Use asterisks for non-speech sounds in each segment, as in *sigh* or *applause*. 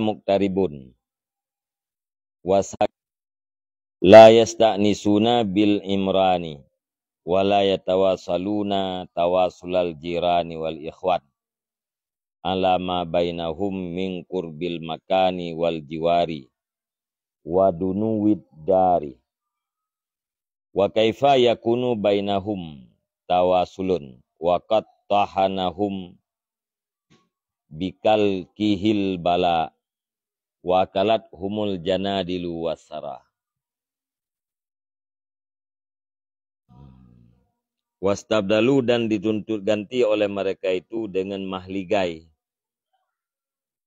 muktaribun wasak la yasta'nisuna bil imrani wala yatawasaluna tawasulal jirani wal ikhwat alama bainahum min qurbil makani wal jiwari wa dunuwid dari wa kaifa yakunu bainahum tawasulun wa qad tahanahum bikal kihil bala wa kalat humul janadilu wasara hmm. wastabdalu dan dituntut ganti oleh mereka itu dengan mahligai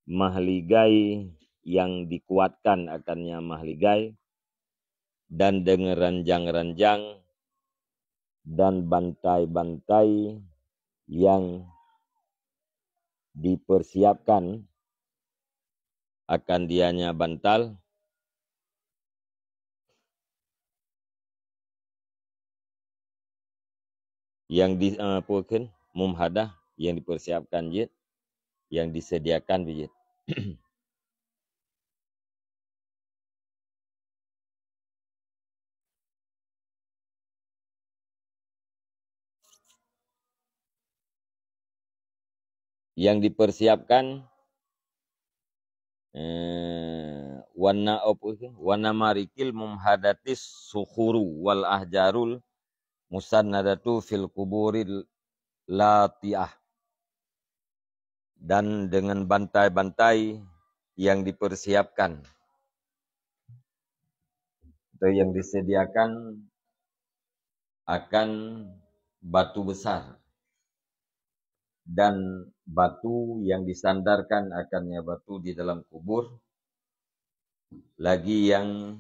mahligai yang dikuatkan akannya mahligai dan dengan ranjang-ranjang dan bantai-bantai yang dipersiapkan akan dianya bantal. yang diapakan mumhadah yang dipersiapkan jid yang disediakan bijit yang dipersiapkan eh, wana opo wana marikil mumhadatis sukhuru wal ahjarul musannadatu fil kuburil latiah dan dengan bantai-bantai yang dipersiapkan atau yang disediakan akan batu besar dan batu yang disandarkan akannya batu di dalam kubur lagi yang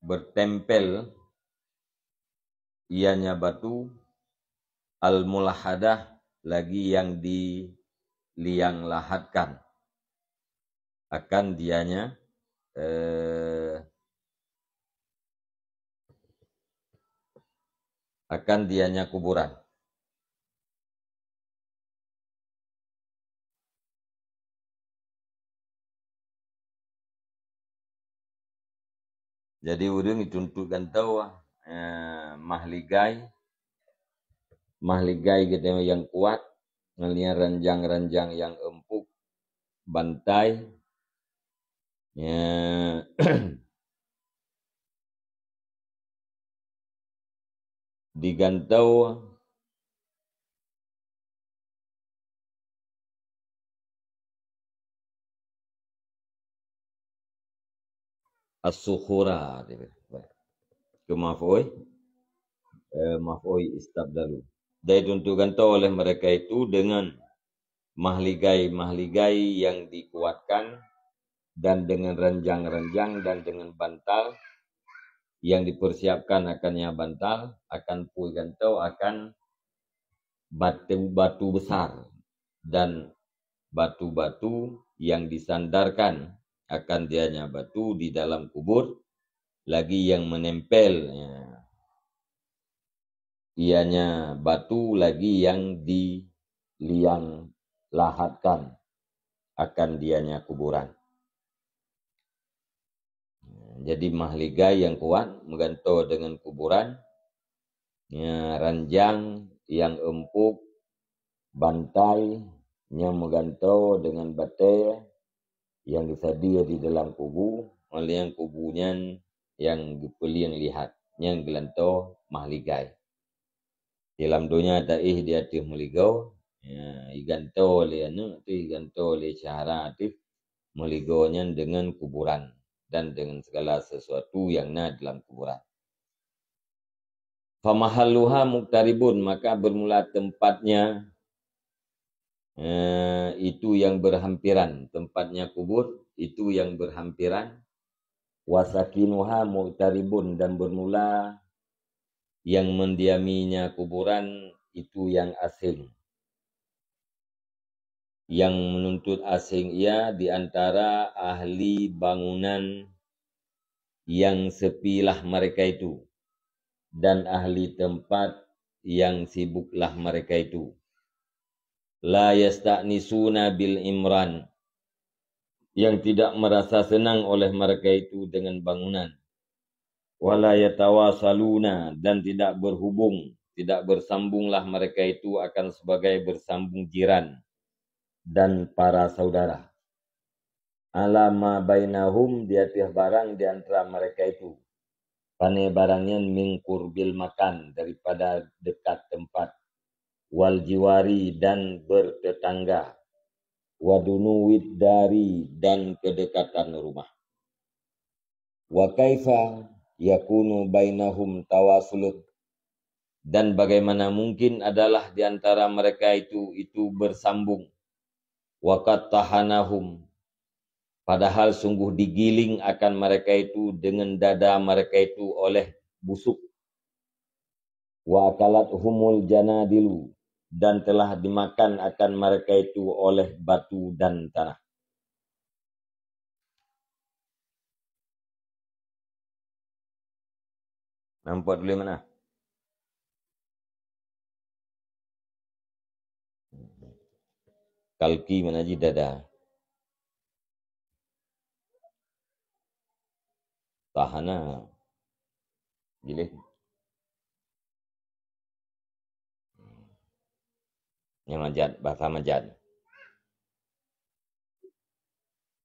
bertempel ianya batu al-mulahadah lagi yang liang lahatkan akan dianya eh, akan dianya kuburan Jadi urang dituntukan tahu ah, eh, mahligai mahligai gitu yang kuat ngelihat ranjang-ranjang yang empuk bantai ya *clears throat* digantau ah. as-sukhura foi eh, mafoi istabdalu dai tuntukan tahu oleh mereka itu dengan mahligai-mahligai yang dikuatkan dan dengan renjang-renjang dan dengan bantal yang dipersiapkan akannya bantal akan pui gantau akan batu batu besar dan batu-batu yang disandarkan akan dianya batu di dalam kubur lagi yang menempel ya. ianya batu lagi yang diliang lahatkan akan dianya kuburan jadi mahliga yang kuat menggantung dengan kuburan ya, ranjang yang empuk bantai yang menggantung dengan batai yang tersedia di dalam kubu oleh yang kubunya yang yang lihat yang gelanto mahligai dalam dunia ih dia ya, tu meligau ya, iganto oleh anu tu iganto oleh cara tu meligonya dengan kuburan dan dengan segala sesuatu yang na dalam kuburan Famahaluha muktaribun maka bermula tempatnya Eh, itu yang berhampiran tempatnya kubur itu yang berhampiran wasakinuha mu'taribun dan bermula yang mendiaminya kuburan itu yang asing yang menuntut asing ia di antara ahli bangunan yang sepilah mereka itu dan ahli tempat yang sibuklah mereka itu la yasta'nisuna bil imran yang tidak merasa senang oleh mereka itu dengan bangunan wala yatawasaluna dan tidak berhubung tidak bersambunglah mereka itu akan sebagai bersambung jiran dan para saudara alama bainahum di atas barang di antara mereka itu. Pane barangnya mingkur bil makan daripada dekat tempat wal jiwari dan bertetangga wadunuwid dari dan kedekatan rumah wa kaifa yakunu bainahum tawasuluk dan bagaimana mungkin adalah di antara mereka itu itu bersambung wakat tahanahum padahal sungguh digiling akan mereka itu dengan dada mereka itu oleh busuk wa akalat humul janadilu dan telah dimakan akan mereka itu oleh batu dan tanah. Nampak dulu mana? Kalki mana je dada. Tahana. Jilid yang majad bahasa majad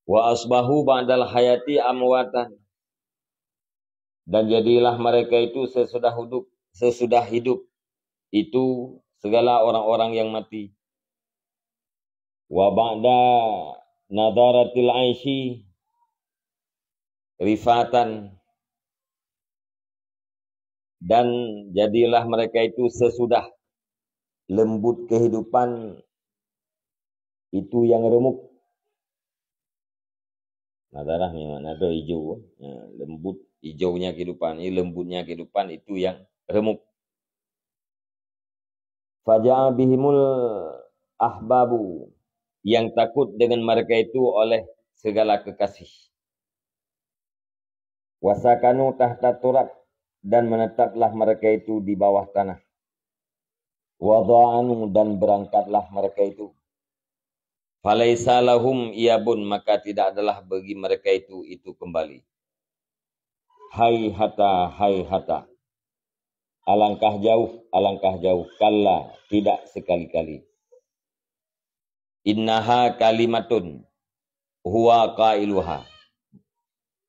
wa asbahu ba'dal hayati amwatan dan jadilah mereka itu sesudah hidup sesudah hidup itu segala orang-orang yang mati wa ba'da nadaratil aishi rifatan dan jadilah mereka itu sesudah lembut kehidupan itu yang remuk. Madarah memang ada hijau, eh? ya, lembut hijaunya kehidupan ini lembutnya kehidupan itu yang remuk. Faja'a bihimul ahbabu yang takut dengan mereka itu oleh segala kekasih. Wasakanu tahta turak dan menetaplah mereka itu di bawah tanah. Wada'anu dan berangkatlah mereka itu. Falaisa lahum iya maka tidak adalah bagi mereka itu itu kembali. Hai hata hai hata. Alangkah jauh, alangkah jauh. Kalla tidak sekali-kali. Innaha kalimatun huwa qailuha.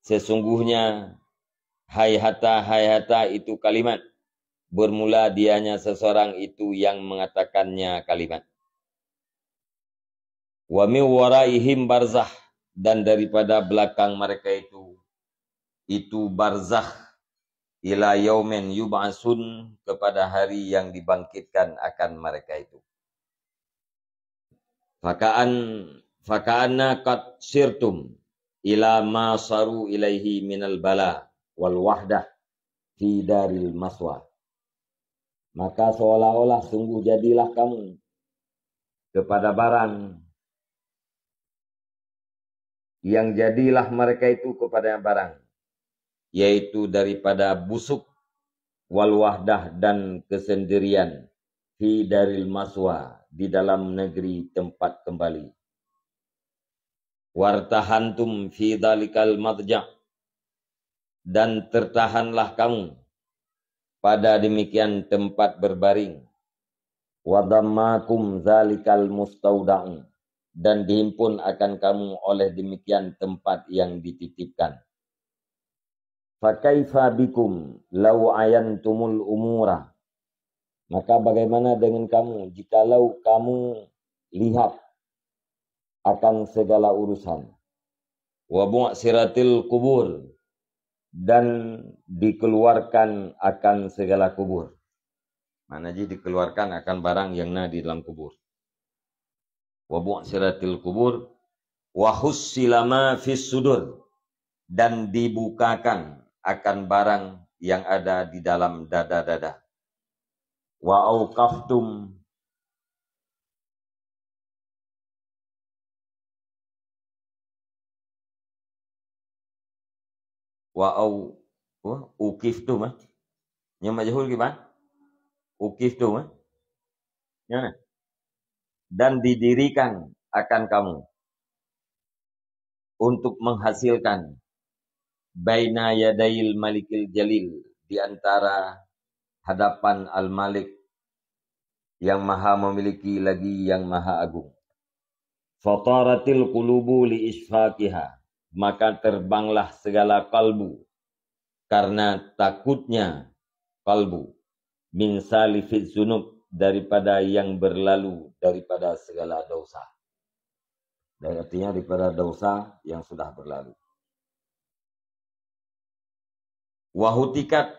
Sesungguhnya hai hata hai hata itu kalimat bermula dianya seseorang itu yang mengatakannya kalimat. Wa mi waraihim barzah dan daripada belakang mereka itu itu barzah ila yaumin yub'asun kepada hari yang dibangkitkan akan mereka itu. Fakaan fakaanna qad sirtum ila ma saru ilaihi minal bala wal wahdah fi daril maswa maka seolah-olah sungguh jadilah kamu kepada barang yang jadilah mereka itu kepada barang yaitu daripada busuk wal wahdah dan kesendirian fi daril maswa di dalam negeri tempat kembali wartahantum fi dalikal madja dan tertahanlah kamu pada demikian tempat berbaring. Wadammakum zalikal mustaudang Dan dihimpun akan kamu oleh demikian tempat yang dititipkan. Fakaifa bikum lau ayantumul umura. Maka bagaimana dengan kamu jikalau kamu lihat akan segala urusan. Wa bu'siratil kubur dan dikeluarkan akan segala kubur. mana ji dikeluarkan akan barang yang na di dalam kubur. Wa bu'siratil kubur wa hussilama fis sudur dan dibukakan akan barang yang ada di dalam dada-dada. Wa auqaftum wa au wa tu mah, yang majhul tu mah nya Gimana? Dan didirikan akan kamu untuk menghasilkan baina yadail malikil jalil di antara hadapan al-malik yang maha memiliki lagi yang maha agung. Fataratil qulubu li isfaqiha maka terbanglah segala kalbu karena takutnya kalbu min salifiz zunub daripada yang berlalu daripada segala dosa. Dan artinya daripada dosa yang sudah berlalu. Wahutikat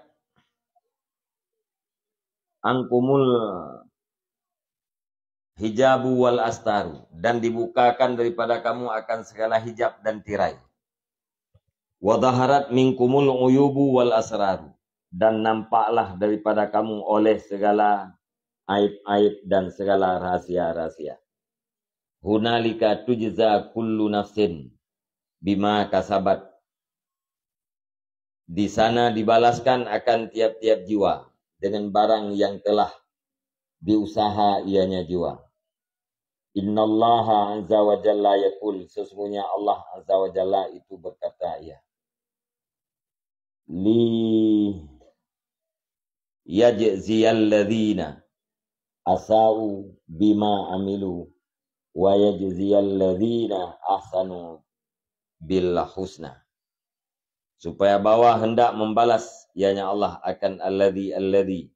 angkumul hijabu wal astaru dan dibukakan daripada kamu akan segala hijab dan tirai. Wadaharat minkumul uyubu wal asraru dan nampaklah daripada kamu oleh segala aib-aib dan segala rahasia-rahasia. Hunalika tujza kullu nafsin bima kasabat. Di sana dibalaskan akan tiap-tiap jiwa dengan barang yang telah diusaha ianya jiwa. Innallaha azza wa jalla yakul. Sesungguhnya Allah azza wa jalla itu berkata ya. Li yajziyalladzina asau bima amilu wa yajziyalladzina ahsanu bil husna. Supaya bawah hendak membalas ianya Allah akan alladhi alladhi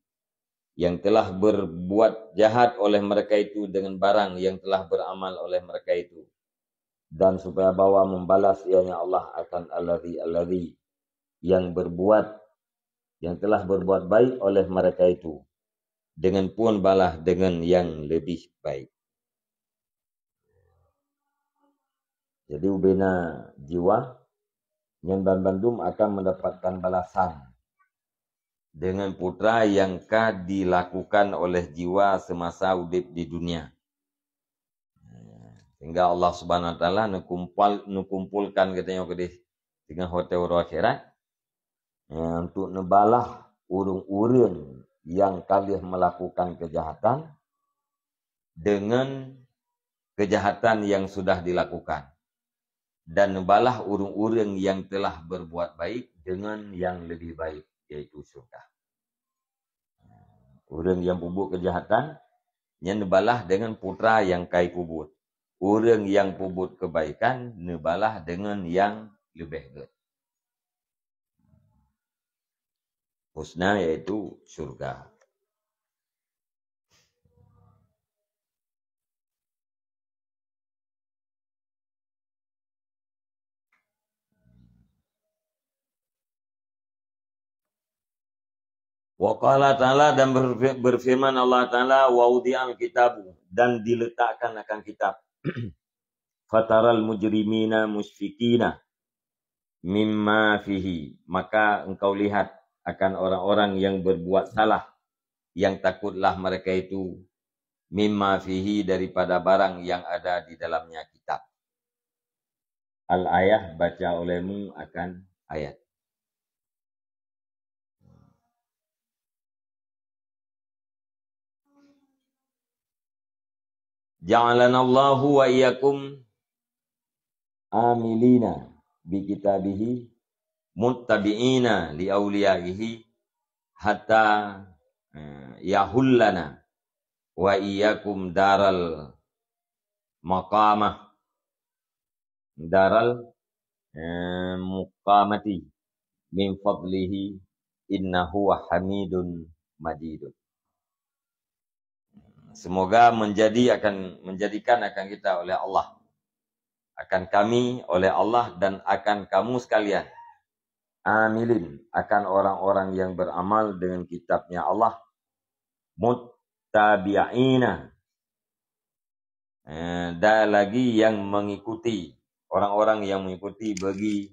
yang telah berbuat jahat oleh mereka itu dengan barang yang telah beramal oleh mereka itu dan supaya bahwa membalas ianya Allah akan alladhi alladhi yang berbuat yang telah berbuat baik oleh mereka itu dengan pun balas dengan yang lebih baik jadi ubena jiwa yang bandum akan mendapatkan balasan dengan putra yang kah dilakukan oleh jiwa semasa udip di dunia. Sehingga Allah Subhanahu wa taala nukumpul nukumpulkan katanya kedih dengan hotel roh akhirat ya, untuk nebalah urung-urung yang kalian melakukan kejahatan dengan kejahatan yang sudah dilakukan dan nebalah urung-urung yang telah berbuat baik dengan yang lebih baik. iaitu syurga. Orang yang bubuk kejahatan, yang nebalah dengan putra yang kai kubut. Orang yang bubuk kebaikan, nebalah dengan yang lebih good. Husna iaitu syurga. Wa qala ta'ala dan berfirman Allah ta'ala wa udi'al kitabu dan diletakkan akan kitab. *clears throat* Fataral mujrimina musfikina mimma fihi. Maka engkau lihat akan orang-orang yang berbuat salah. Yang takutlah mereka itu mimma fihi daripada barang yang ada di dalamnya kitab. Al-ayah baca olehmu akan ayat. Ja'alana Allah wa iyyakum amilina bi kitabihi muttabi'ina li awliyaihi hatta yahullana wa iyyakum daral maqamah daral eh, muqamati min fadlihi innahu hamidun majidun Semoga menjadi akan menjadikan akan kita oleh Allah. Akan kami oleh Allah dan akan kamu sekalian. Amilin akan orang-orang yang beramal dengan kitabnya Allah. Muttabi'ina. Eh, dan lagi yang mengikuti. Orang-orang yang mengikuti bagi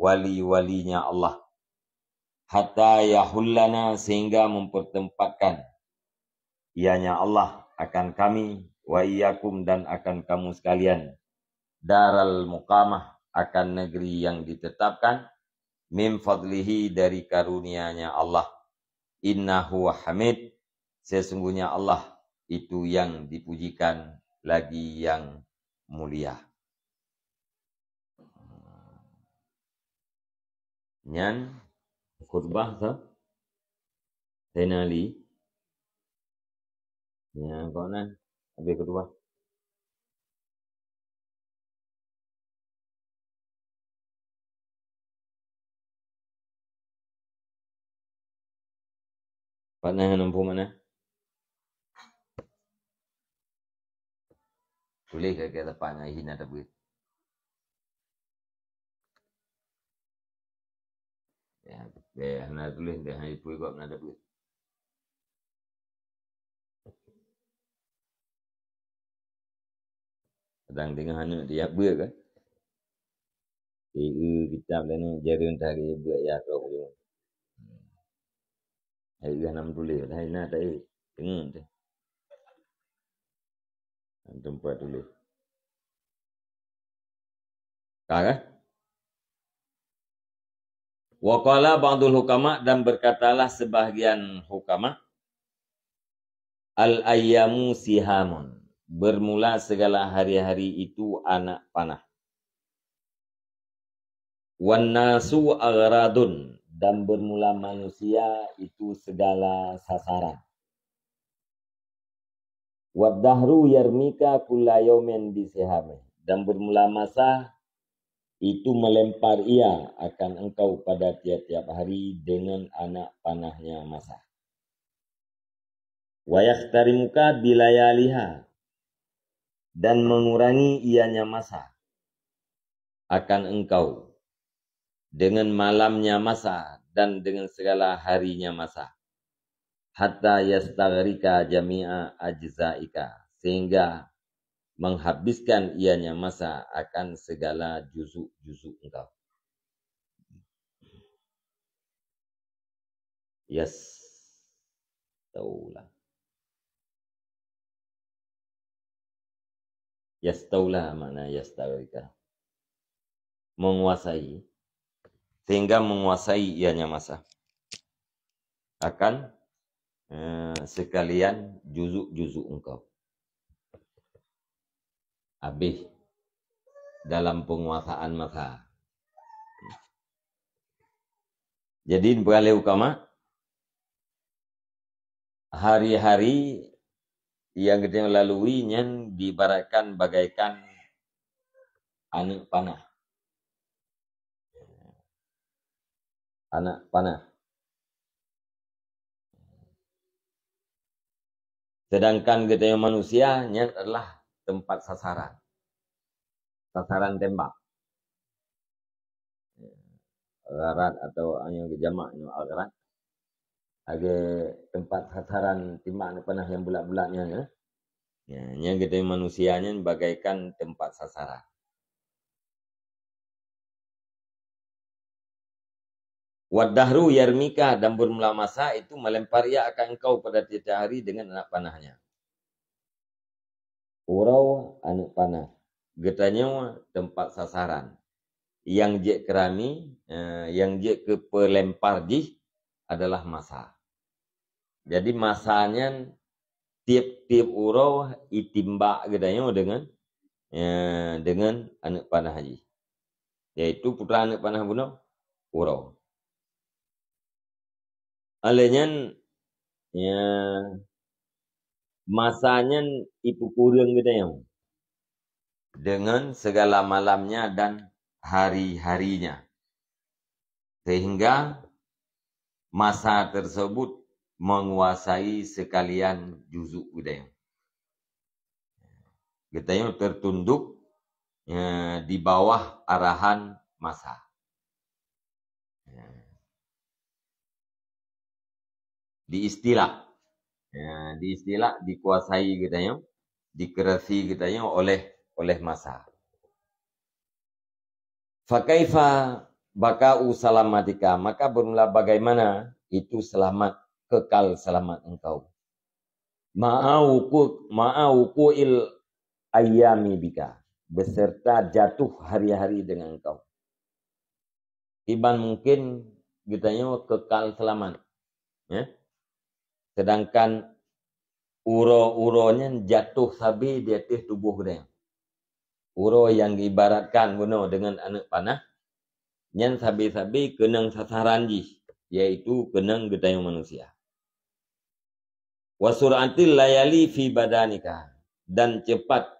wali-walinya Allah. Hatta yahullana sehingga mempertempatkan ianya Allah akan kami wa iyyakum dan akan kamu sekalian daral muqamah akan negeri yang ditetapkan mim fadlihi dari karunia-Nya Allah innahu hamid sesungguhnya Allah itu yang dipujikan lagi yang mulia nyan khutbah sa Ya, kono habis kedua. yang nampu mana? Boleh ke ke depan hina nah, ada duit? Ya, ya, nak tulis dah ibu kok ada duit. Kadang dengar hanya dia ber ke. Kira kita boleh ni jari untuk hari buat ya kau ke. Hari ke lah enam tulis. Hari nak tak eh. Tengah tu. Antum buat tulis. Tak kan? Waqala ba'dul hukama dan berkatalah sebahagian hukama. Al-ayyamu sihamun. bermula segala hari-hari itu anak panah. Wanasu agradun dan bermula manusia itu segala sasaran. Wadahru yarmika kulayomen bisehame dan bermula masa itu melempar ia akan engkau pada tiap-tiap hari dengan anak panahnya masa. Wayah tarimuka bilayaliha dan mengurangi ianya masa akan engkau dengan malamnya masa dan dengan segala harinya masa hatta yastagrika jami'a ajzaika sehingga menghabiskan ianya masa akan segala juzuk-juzuk engkau. Yes. Taulah. Yastaula makna yastawika. Menguasai. Sehingga menguasai ianya masa. Akan eh, sekalian juzuk-juzuk engkau. Habis dalam penguasaan masa. Jadi beralih ukama hari-hari yang kita laluinya diibaratkan bagaikan anak panah. Anak panah. Sedangkan yang manusia adalah tempat sasaran. Sasaran tembak. Gharat atau hanya kejamak ini al Agar Agak tempat sasaran timah panah yang bulat-bulatnya ya. Ya, yang gede manusianya bagaikan tempat sasaran. Wadahru yarmika dan masa itu melempar ia akan engkau pada tiada hari dengan anak panahnya. Urau anak panah. Getanya tempat sasaran. Yang jek kerami, eh, yang jek ke pelempar jih adalah masa. Jadi masanya tiap-tiap urau itimbak gedanya dengan ya, dengan anak panah haji. Iaitu putra anak panah bunuh urau. Alanya ya masanya ibu kurang gedanya dengan segala malamnya dan hari-harinya sehingga masa tersebut menguasai sekalian juzuk budaya. yang tertunduk ya, di bawah arahan masa. Ya. Di istilah, ya, di istilah dikuasai getahnya, dikerasi oleh oleh masa. Fakaifa bakau salamatika, maka bermula bagaimana itu selamat kekal selamat engkau. Ma'auku il ayami bika beserta jatuh hari-hari dengan engkau. Iban mungkin kitanya kekal selamat. Ya? Sedangkan uro-uronya jatuh sabi di atas tubuh dia. Uro yang diibaratkan guna dengan anak panah. Yang sabi-sabi kenang sasaran ji. Iaitu kenang getayung manusia. Wasuratil layali fi badanika dan cepat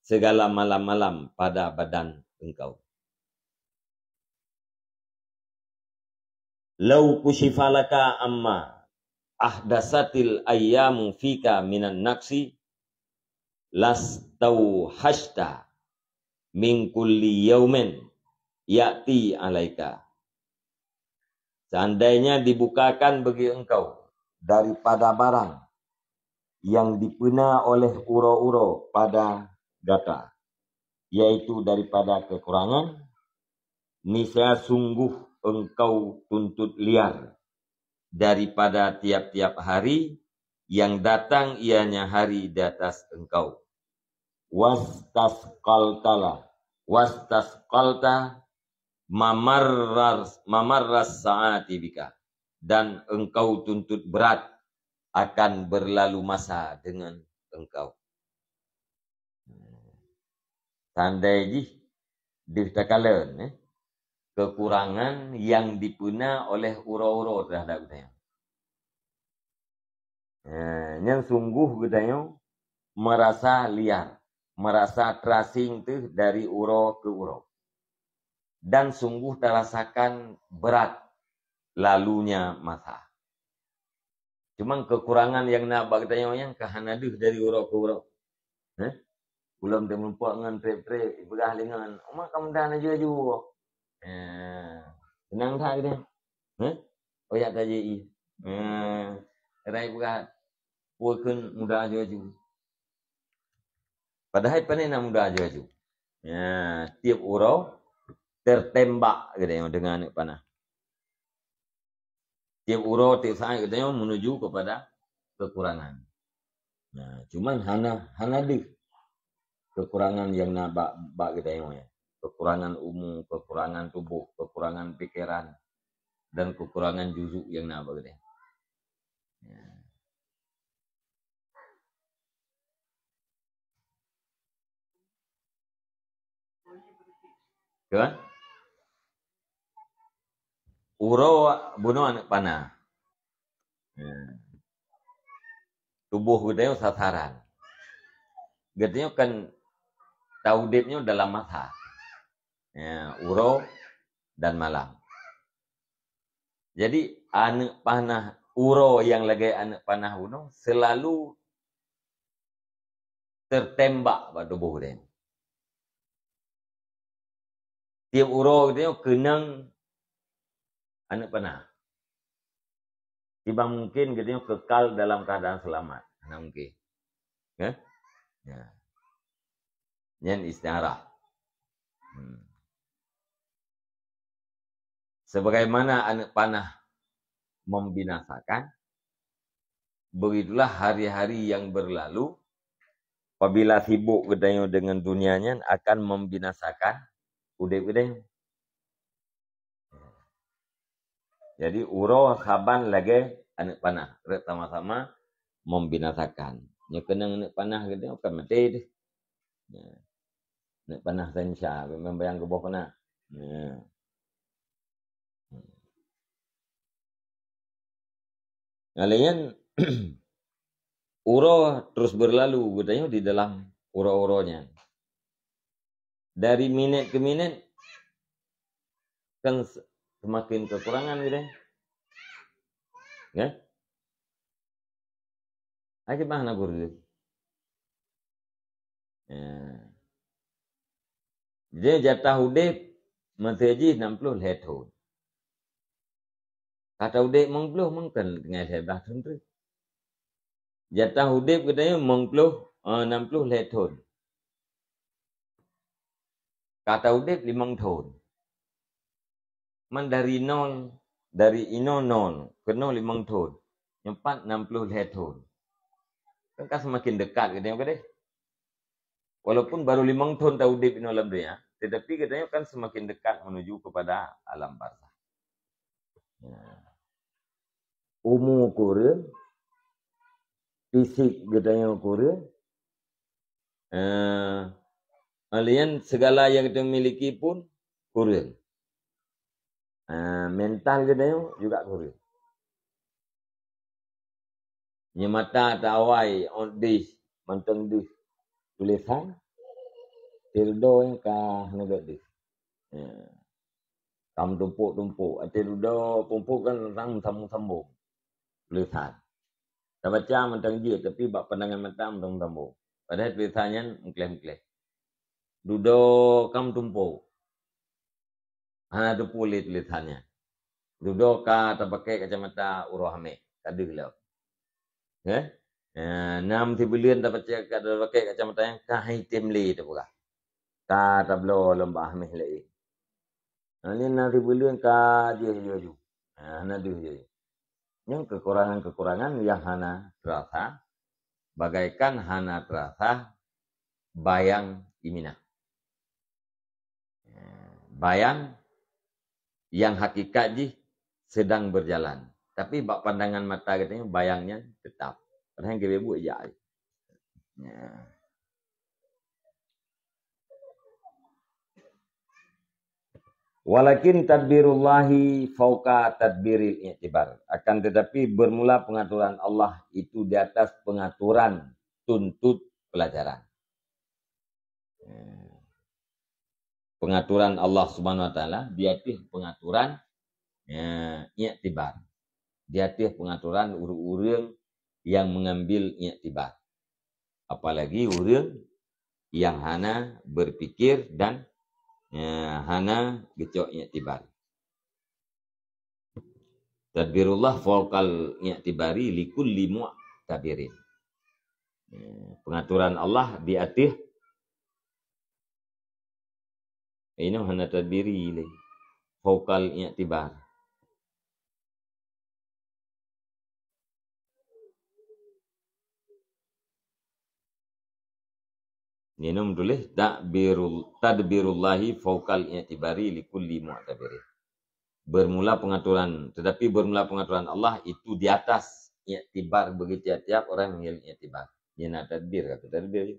segala malam-malam pada badan engkau. Lau kushifalaka amma ahdasatil ayyamu fika minan naksi tau hashta min kulli yaumin ya'ti alaika. Seandainya dibukakan bagi engkau daripada barang yang dipena oleh uro-uro pada data, yaitu daripada kekurangan, niscaya sungguh engkau tuntut liar daripada tiap-tiap hari yang datang ianya hari di atas engkau. Was kaltala, was kalta mamarras saat saatibika dan engkau tuntut berat akan berlalu masa dengan engkau. Tandai ji ditakalan eh? kekurangan yang dipuna oleh uro ura terhadap kita. Eh, yang sungguh kita merasa liar, merasa terasing tuh dari uro ke uro. Dan sungguh terasakan berat lalunya masa. Cuma kekurangan yang nak bagi tanya orang yang kehanaduh dari urak ke urak. Eh? Ulam dia mempuak dengan trip-trip, berah dengan. Umar kamu dah nak jual juga. Eh, senang tak kita? Eh? Oh ya, kaji i. Eh, Rai berah. Puakun mudah jual juga. Padahal panen nak mudah jual juga. Eh, ya, tiap urau tertembak gitu dengan anak panah. tiap uro tiap saat katanya menuju kepada kekurangan. Nah, cuman hana hana di kekurangan yang nabak bak kita yang kekurangan umum, kekurangan tubuh, kekurangan pikiran dan kekurangan juzuk yang nabak kita. Ya. Kan? Uro bunuh anak panah. Ya. Tubuh kita itu sasaran. Gitu kan taudibnya dalam masa. Ya, uro dan malam. Jadi anak panah uro yang lagi anak panah bunuh selalu tertembak pada tubuh dia. Tiap uro dia kenang Anak pernah? Tiba mungkin gitu kekal dalam keadaan selamat. Anak mungkin. Ya? Ya. Yang istiara. Hmm. Sebagaimana anak panah membinasakan, begitulah hari-hari yang berlalu, apabila sibuk gedenya dengan dunianya akan membinasakan udah-udah. Jadi uro saban lagi anak panah. Pertama-tama membinasakan. Nya kena anak panah ke dia bukan mati dia. Ya. Anak panah sensya. Memang bayang kebo kena. Ya. Kalian ya. *clears throat* uro terus berlalu katanya di dalam uro-uronya. Dari minit ke minit semakin kekurangan gitu ya. Aje kita bahas nabur Ya. Jadi jatah udik masih aja 60 lihat tahun. Kata udik mengpeluh mungkin dengan sebab tentu. Jatah udik katanya mengpeluh 60 lihat tahun. Kata udik lima tahun man dari nol dari ino non, kena nol limang tahun empat enam puluh lima tahun kan semakin dekat katanya apa deh walaupun baru limang tahun tahu deh pino alam dunia ya. tetapi katanya kan semakin dekat menuju kepada alam barzah ya. umur kura fisik katanya kura uh, eh, Alian segala yang kita miliki pun kurang. Ah, mental dia tengok juga kurus. Ni mata tak awai on this mantang tu tulisan tildo yang kah nego tu. Tam ah. tumpuk tumpuk, ati ah, tildo tumpuk kan sang sambung sambung tulisan. Tak baca mantang je tapi bak pandangan mata sambung sambung. Padahal tulisannya mengklaim mengklaim. Dudo kam tumpuk. Ana ha, tu pulih tulisannya. Duduk ka atau pakai kacamata uruh ame. Kada gelap. Ya. Eh? Enam eh, tibulian tak percaya kada pakai kacamata yang kahai timli tu pula. Ka tablo lomba ame lagi. Ha, Ani enam tibulian ka dia dia tu. Ana tu. dia. Yang kekurangan-kekurangan yang hana terasa bagaikan hana terasa bayang imina. Bayang yang hakikatnya sedang berjalan. Tapi bak pandangan mata katanya bayangnya tetap. Padahal kita ya, buat Ya. Walakin tadbirullahi fauka tadbiril i'tibar. Akan tetapi bermula pengaturan Allah itu di atas pengaturan tuntut pelajaran. Ya pengaturan Allah Subhanahu wa taala, diatih pengaturan ya, i'tibar. Diatih pengaturan urang yang mengambil i'tibar. Apalagi urang yang hana berpikir dan ya, hana gecok i'tibar. Tadbirullah fokal likul likulli mu'tabirin. Ya, pengaturan Allah diatih انه eh, Ini إليه فوق الاعتبار Ninum dulih takbirul tadbirullahi faukal i'tibari likulli mu'tabiri. Bermula pengaturan, tetapi bermula pengaturan Allah itu di atas tibar, bagi ya. tiap-tiap orang yang i'tibar. Ini nak tadbir kata tadbir.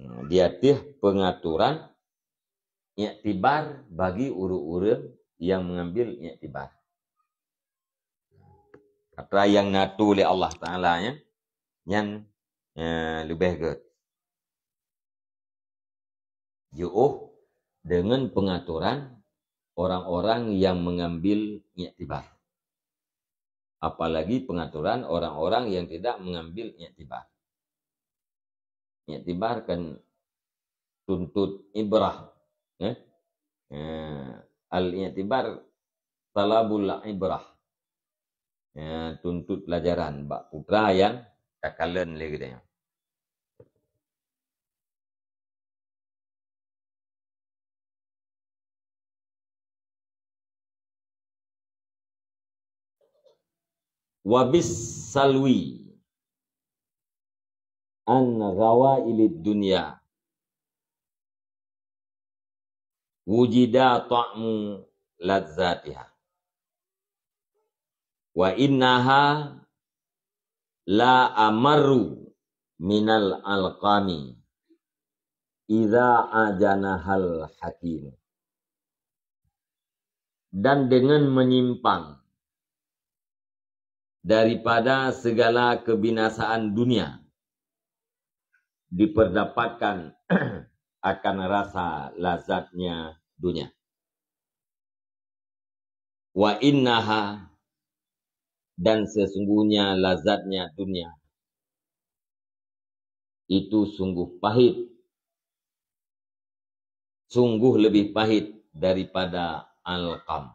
Hmm, dia tih pengaturan i'tibar bagi uru-uru yang mengambil i'tibar. Kata yang natu oleh Allah Ta'ala ya. Yang eh, lebih ke. Ju'uh dengan pengaturan orang-orang yang mengambil i'tibar. Apalagi pengaturan orang-orang yang tidak mengambil i'tibar. I'tibar kan tuntut ibrah Ya. ya. Al-i'tibar talabul ibrah. Ya, tuntut pelajaran Mbak Putra yang takalan lagi dia. Wabis salwi an gawa ilid dunia wujida ta'mu ladzatiha wa innaha la amaru minal alqami idza ajanahal hakim dan dengan menyimpang daripada segala kebinasaan dunia *clears throat* diperdapatkan *clears throat* akan rasa lazatnya dunia. Wa innaha dan sesungguhnya lazatnya dunia itu sungguh pahit. Sungguh lebih pahit daripada alqam.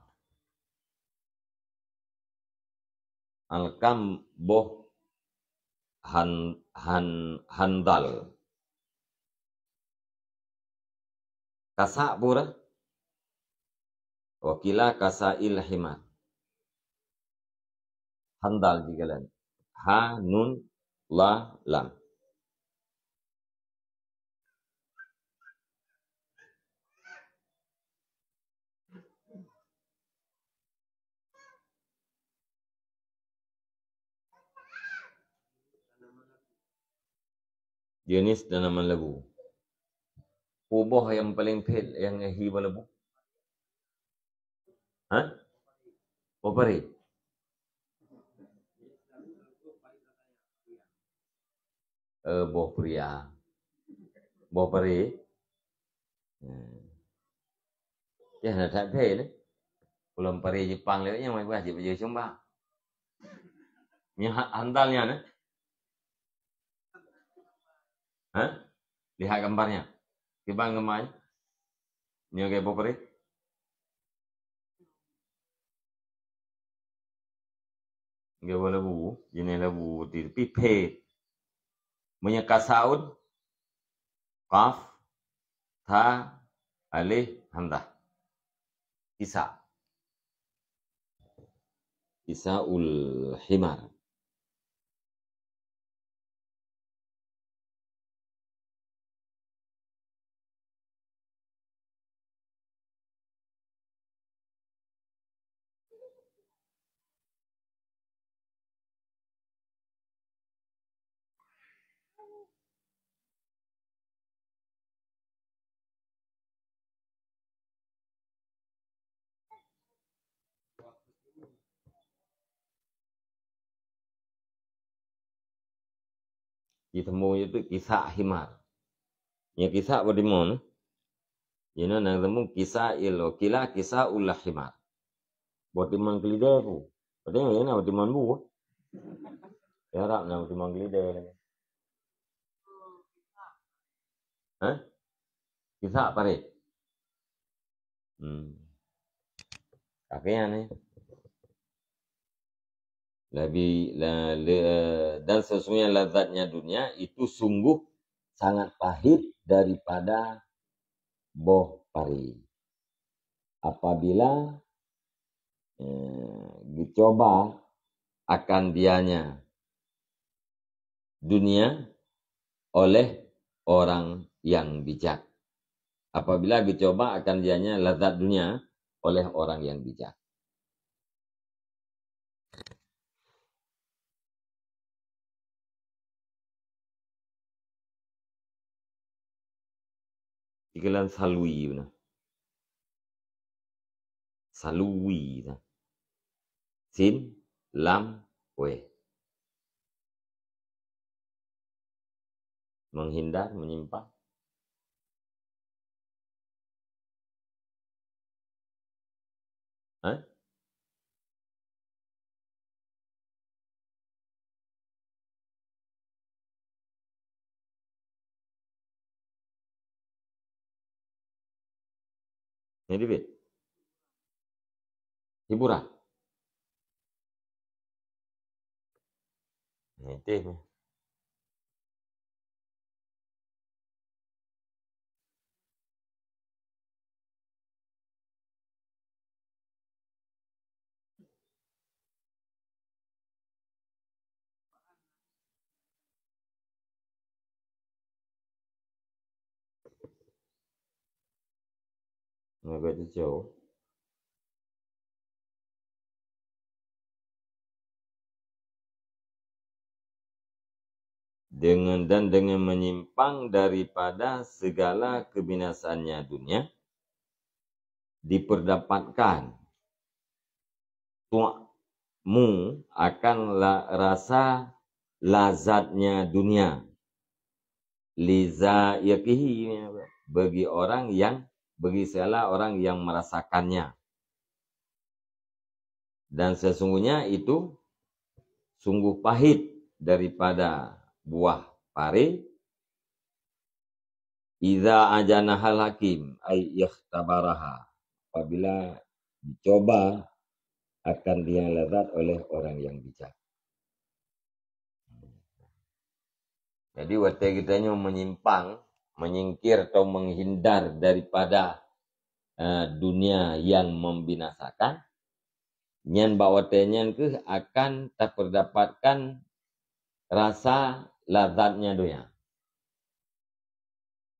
Alqam boh han, han, handal. Kasa pura. Wakila kasa ilhimat. Handal di kalian. Ha, nun, la, lam. Yunis dan nama lagu. Ubah yang paling fail yang ngehi balabu. Ha? Opari. Eh boh pria. Boh pari. Hmm. Ya nak tak fail Kalau Belum pari Jepang lewatnya mai buat je baju sumba. Ni handalnya ni. Eh? Ha? Lihat gambarnya. Che venga mai? Nia che può pre? Nga wala wu, jinela wu dir pipe. Menyekat saud, qaf, tha, ale handa Isa. Isa ul himar. Ditemu itu kisah himar. Ya kisah apa di mana? Ya no nang temu kisah ilo kila kisah ulah himar. Buat timan kelidaku. Padahal ya nak timan bu. Ya rap nak timan kelidak. Hah? Kisah apa nih? Hmm. Kakeknya nih lebih le, le, dan sesungguhnya lezatnya dunia itu sungguh sangat pahit daripada boh pari. Apabila eh, dicoba akan dianya dunia oleh orang yang bijak. Apabila dicoba akan dianya lezat dunia oleh orang yang bijak. na? Saluina. na. Sin lam we. Menghindar, menyimpang. ¿Eh? Jadi bit. Hiburan. Nah, itu agaknya jauh dengan dan dengan menyimpang daripada segala kebinasaannya dunia diperdapatkan tuamu akan la, rasa lazatnya dunia liza yakihi bagi orang yang bagi segala orang yang merasakannya. Dan sesungguhnya itu sungguh pahit daripada buah pare. Iza hal hakim ay yakhtabaraha. Apabila dicoba akan dia lezat oleh orang yang bijak. Jadi waktu kita menyimpang menyingkir atau menghindar daripada uh, dunia yang membinasakan nyen bawa tenyen ke akan tak terdapatkan rasa lazatnya dunia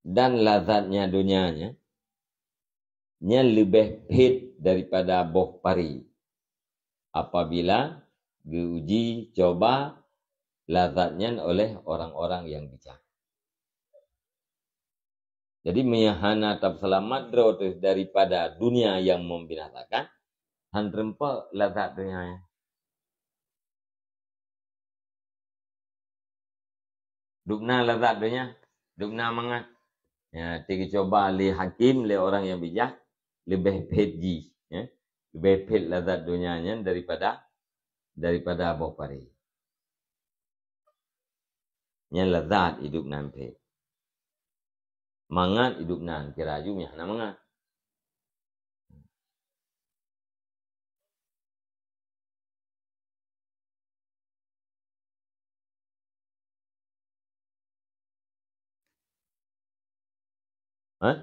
dan lazatnya dunianya nyen lebih pahit daripada boh pari apabila diuji coba lazatnya oleh orang-orang yang bijak Jadi menyahana tap selamat drotis daripada dunia yang membinasakan. Han rempa lazat dunia ya. Dukna lazat dunia. Dukna mangat. Ya, tiga coba li hakim, li orang yang bijak. Lebih pedji. Ya. Lebih ped lazat dunia ya, daripada daripada bopari. Yang lazat hidup nampak. mangan hidupnan kirajumnya na mangan Hah?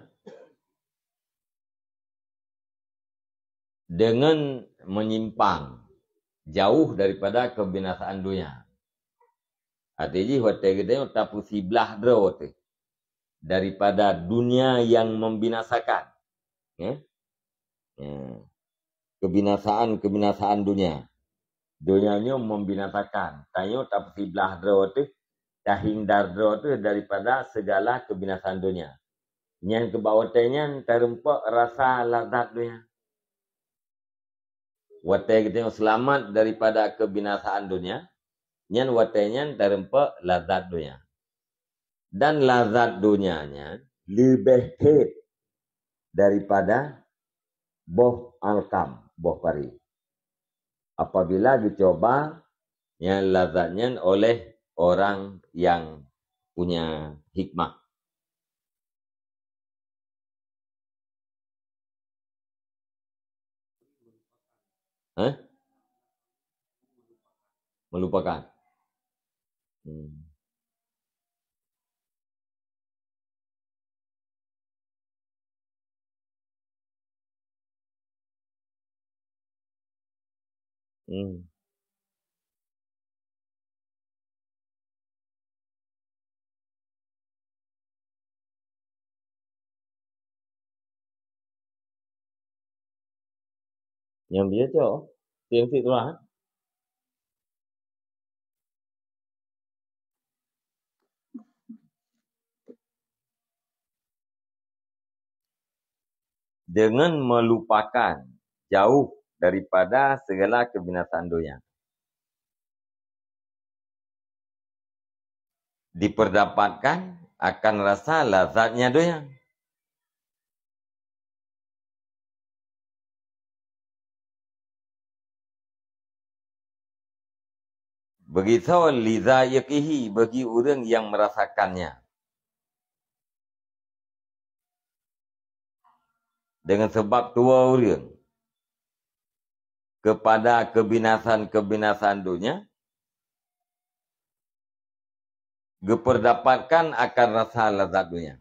Dengan menyimpang jauh daripada kebinasaan dunia. Artinya, hotel gede tak pusiblah dro tu daripada dunia yang membinasakan. Kebinasaan-kebinasaan ya. ya. dunia. Dunianya membinasakan. Tanya tak belah itu dah hindar itu daripada segala kebinasaan dunia. Yang tanya terempak rasa lazat dunia. Watai kita yang selamat daripada kebinasaan dunia. Yang yang terempak lazat dunia dan lazat dunianya lebih hebat daripada boh alkam, boh pari. Apabila dicoba yang lazatnya oleh orang yang punya hikmah. Huh? Melupakan. Hmm. Mmm. Yang bia cho, tiếng Việt loãng. Dengan melupakan, jauh daripada segala kebinasaan dunia. Diperdapatkan akan rasa lazatnya dunia. Beritahu liza yakihi bagi orang yang merasakannya. Dengan sebab tua orang kepada kebinasan-kebinasan dunia, geperdapatkan akan rasa lazat dunia.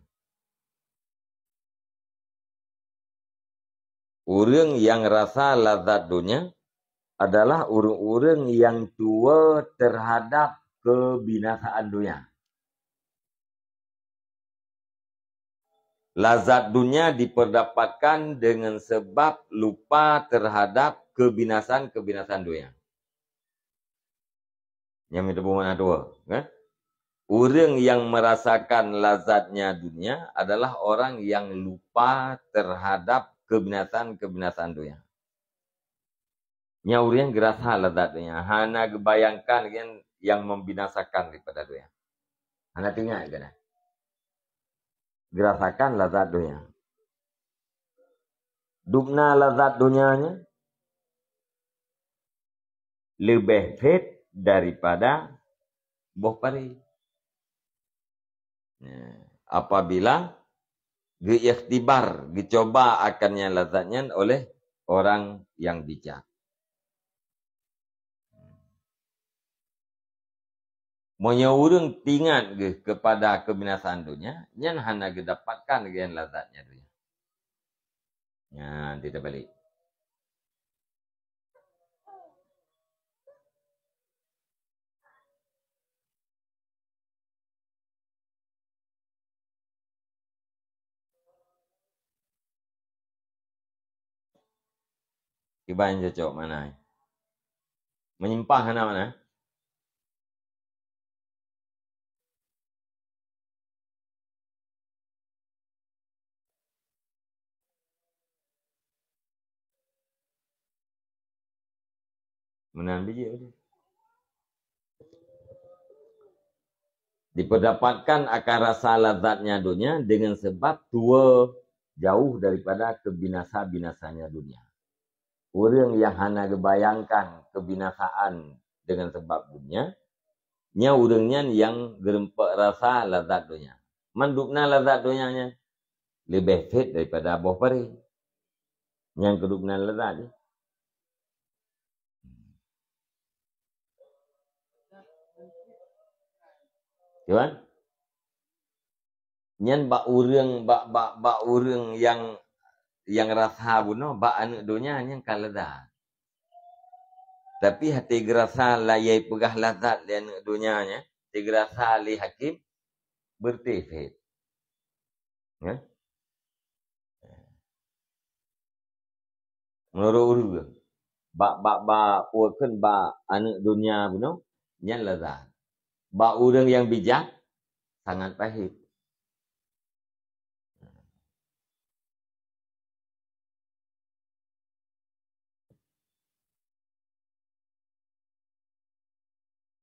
Orang yang rasa lazat dunia adalah orang-orang yang tua terhadap kebinasaan dunia. Lazat dunia diperdapatkan dengan sebab lupa terhadap kebinasan-kebinasan dunia. Yang itu mana dua, kan? Orang yang merasakan lazatnya dunia adalah orang yang lupa terhadap kebinasan-kebinasan dunia. Nya orang gerasa lazat dunia. Hana kebayangkan yang yang membinasakan daripada dunia. Hana tinggal kan? Gerasakan lazat dunia. Dupna lazat dunianya, lebih fit daripada boh pari. Ya, apabila diikhtibar, dicoba akannya lazatnya oleh orang yang bijak. Menyurung tingat ke kepada kebinasaan dunia, nyan hana dapatkan dengan lazatnya dunia. Ya, tidak balik. Iban cocok mana? Menyimpang anak mana? Menang biji boleh. Diperdapatkan akan rasa lazatnya dunia dengan sebab tua jauh daripada kebinasa-binasanya dunia orang yang hana bayangkan kebinasaan dengan sebab dunia, nya orangnya yang gerempak rasa lazat dunia. Mandukna lazat dunia nya lebih fit daripada abah pari. Yang kedua lazat ni. Tuan? Nyan bak urang bak bak bak urang yang yang rasa buno ba anak dunia yang kalada. Tapi hati gerasa layai pegah lazat dan anak dunia nya, hati gerasa li hakim bertefet. Ya. Menurut urus ba ba ba puakeun ba anak dunia buno nya lazat. Ba urang yang bijak sangat pahit.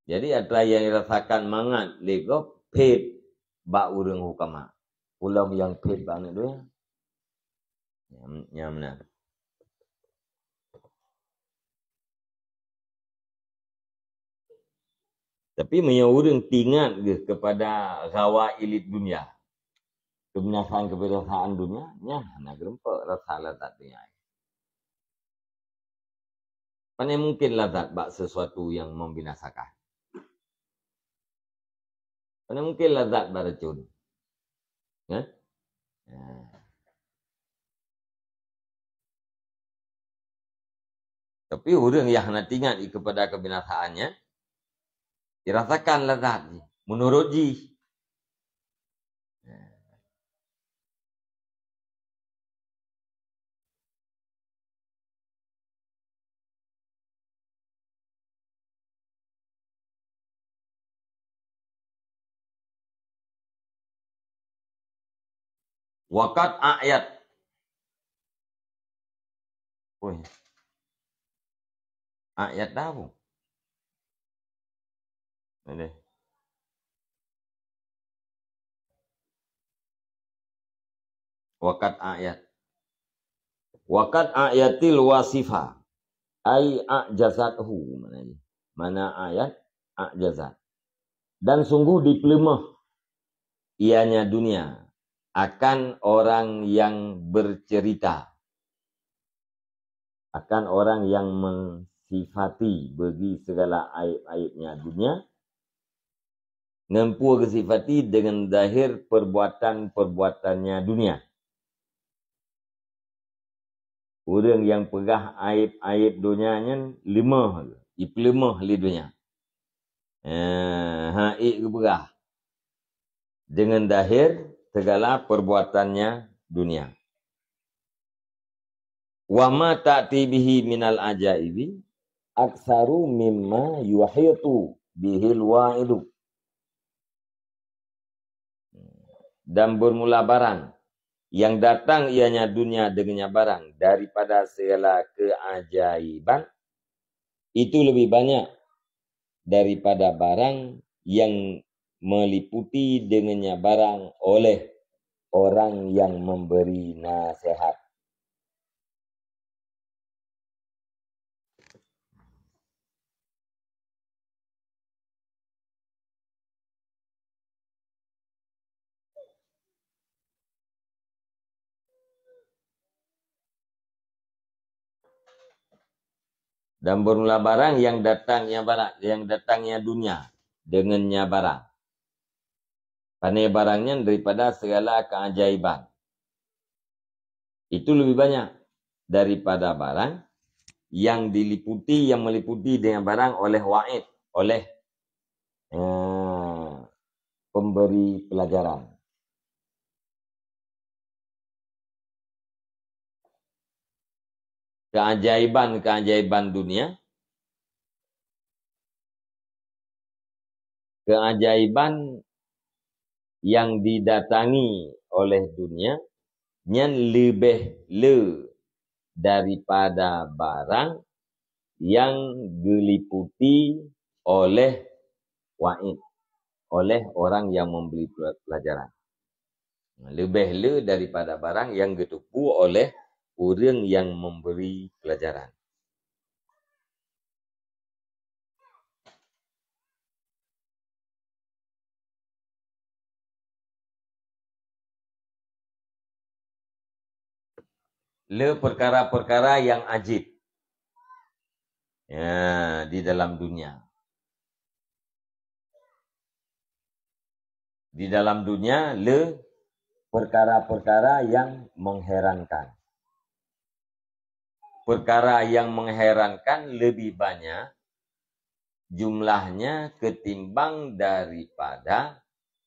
Jadi ada yang dirasakan mangat lego pet ba urang hukama. Ulam yang pet banget tu ya. mana? Tapi menyuruh tingat ke kepada rawa elit dunia. Kebinasaan keberasaan dunia. Ya, nak gerempak rasa lazat dunia. Mana mungkin lazat bak sesuatu yang membinasakan. Mana mungkin lazat dah racun. Ya? Ya. Tapi orang yang nak ingat kepada kebinasaannya, dirasakan lazat. Menurut dia. Wakat ayat. Wih. Ayat tahu. Ini. Wakat ayat. Wakat ayatil wasifa. Ai ajazathu. Mana ini? Mana ayat? Ajazat. Dan sungguh dipelemah ianya dunia akan orang yang bercerita akan orang yang mensifati bagi segala aib-aibnya dunia nempu kesifati dengan dahir perbuatan-perbuatannya dunia orang yang pegah aib-aib dunia ni lima ip lima li dunia eh ha ik pegah dengan dahir. segala perbuatannya dunia. Wa ma ta'ti bihi minal ajaibi aksaru mimma yuhitu bihil wa'idu. Dan bermula barang yang datang ianya dunia dengannya barang daripada segala keajaiban itu lebih banyak daripada barang yang meliputi dengannya barang oleh orang yang memberi nasihat. dan bermula barang yang datangnya barang yang datangnya dunia dengannya barang Aneh barangnya daripada segala keajaiban. Itu lebih banyak daripada barang yang diliputi, yang meliputi dengan barang oleh wa'id, oleh eh, pemberi pelajaran. Keajaiban-keajaiban dunia keajaiban yang didatangi oleh dunia yang lebih le daripada barang yang diliputi oleh waid oleh orang yang membeli pelajaran lebih le daripada barang yang ditupu oleh orang yang memberi pelajaran le perkara-perkara yang ajib ya, di dalam dunia. Di dalam dunia le perkara-perkara yang mengherankan. Perkara yang mengherankan lebih banyak jumlahnya ketimbang daripada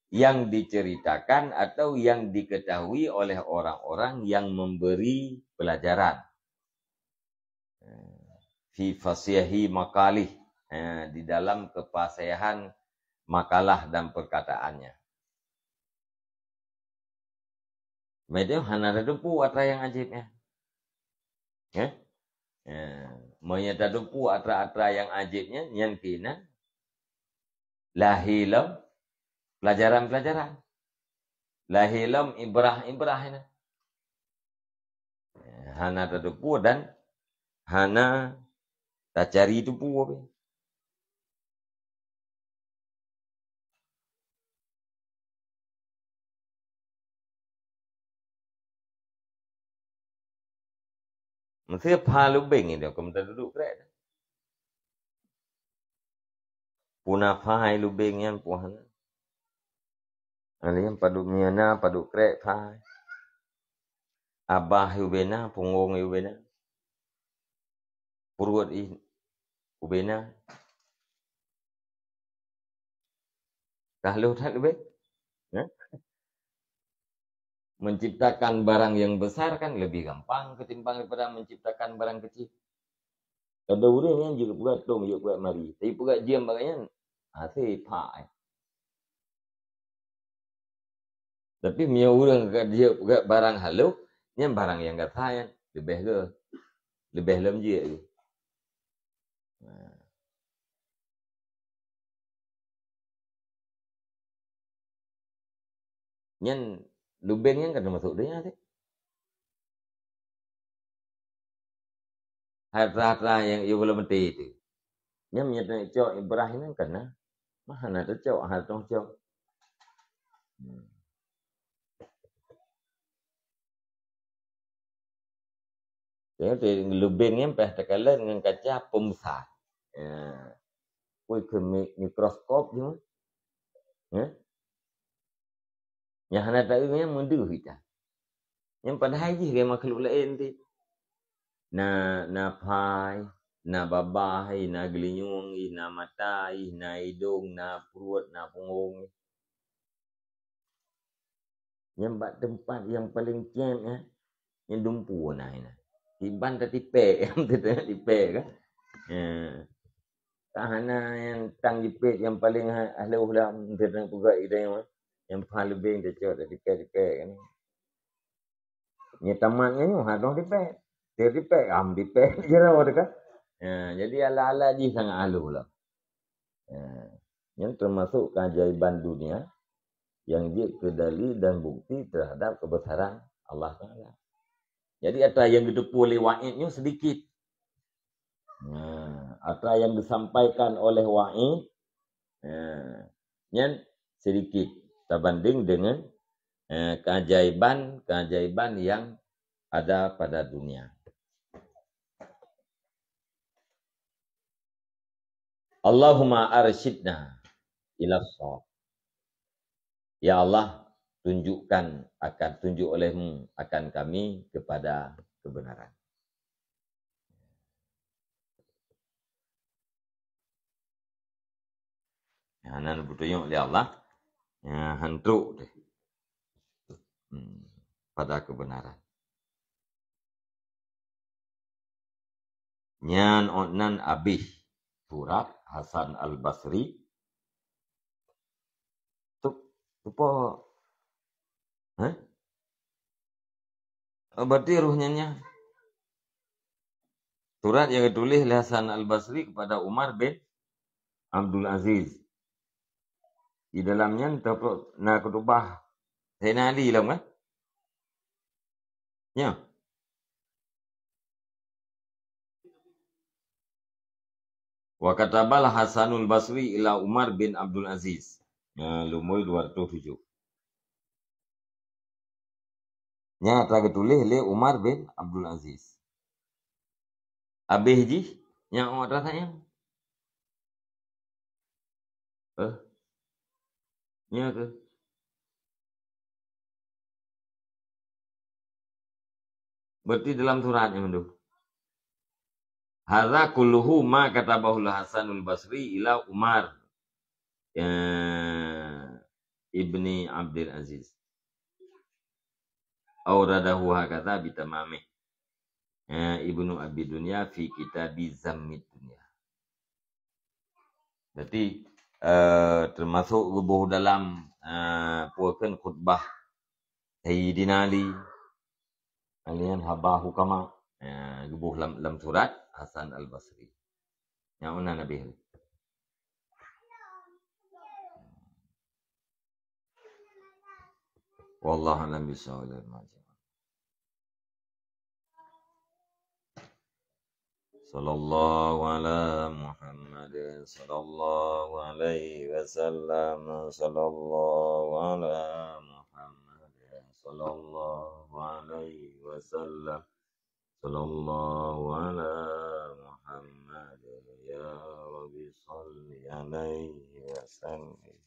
yang diceritakan atau yang diketahui oleh orang-orang yang memberi pelajaran. Fi fasihi makalih. Ya, di dalam kepasihan makalah dan perkataannya. Medio hanada depu atra yang ajibnya. Ya? ya. ya. Menyata atra-atra yang ajibnya yang kina. pelajaran-pelajaran. Lahilam ibrah ibrah ini. Hana tertupu dan Hana tak cari tupu. Mesti apa lubeng ini, aku minta duduk kerana. Punah fahai lubeng yang puan miana, krek abah ubena, ubena, ubena, เลี้ยงปลาดุเมียนาปลาดุแกรพายอาบาฮิวเบนาพงงอิวเบนาปรวดอินอุเบนากาลูทัดเบนะ menciptakan barang yang besar kan lebih gampang ketimbang daripada menciptakan barang kecil. Kada urang yang juga buat tong juga buat mari. Tapi buat jiam bagainya hasil ah, pak. Eh. tapi mia orang ke dia ke barang halau ni barang yang kata yang lebih ke lebih lem je ke ha. Nyan lubin yang kena masuk dia ni. Harta-harta yang ia belum mati itu. Nyan menyata cok Ibrahim yang kena. Mahana tu cok, harta cok. Hmm. Ya, lubang ni pas terkala dengan kaca pemsa. Ya. Kui mikroskop ni, Ya. Yang hana tahu ni yang mundur kita. Yang pada hari ke makhluk lain ti. Na na pai, na babai, na gelinyung, na matai, na hidung, na perut, na punggung. Yang bat tempat yang paling cem ni, ya, Yang dumpu nah ini. Tiban tertipe, *laughs* yang tertengah tipe kan. Ya. Tahana yang tang jepit yang paling ha, ahli ulam tentang pegak kita yang yang paling lebih yang cecok tak dipek dipek kan. Ni tamat oh, ni ni hadong dipek. Dia dipek, am ah, dipek *laughs* je lah orang kan. Ya, jadi ala-ala ni sangat ahli ulam. Ya. Yang termasuk keajaiban dunia yang dia kedali dan bukti terhadap kebesaran Allah Ta'ala. Jadi ada yang oleh wa'idnya sedikit. Nah, ada yang disampaikan oleh wa'id nah, sedikit. Terbanding dengan eh, keajaiban keajaiban-keajaiban yang ada pada dunia. Allahumma arsyidna ila Ya Allah, tunjukkan akan tunjuk olehmu akan kami kepada kebenaran. Ya, nan bertunjuk oleh Allah ya, hentuk deh. Hmm, pada kebenaran. Nyan onan abih surat Hasan al Basri. Tuh, tuh Hah? Oh, berarti ruhnya Surat yang ditulis oleh Hasan Al-Basri kepada Umar bin Abdul Aziz. Di dalamnya terdapat nak ketubah Sayyidina lama lah kan? Ya. Wa katabal Hasanul Basri ila Umar bin Abdul Aziz. Ya, lumul 207. yang ditulis le Umar bin Abdul Aziz. Habis ji yang awak terasa yang? Eh? Ya ke? Berarti dalam suratnya mendu. Hadza kulluhu ma katabahu Hasanul Basri ila Umar ya, Ibni Abdul Aziz auradahu hakata bitamamih ya, Ibnu Abi Dunya fi kitab Zammid Dunya. Berarti eh, termasuk rubuh dalam eh, puakan khutbah Sayyidina Ali alian habah hukama eh, ya, rubuh lam, lam surat Hasan Al-Basri. Yang mana Nabi alam اعلم Majid. صلى الله على محمد صلى الله عليه وسلم صلى الله على محمد صلى الله عليه وسلم صلى الله على محمد يا رب صل عليه وسلم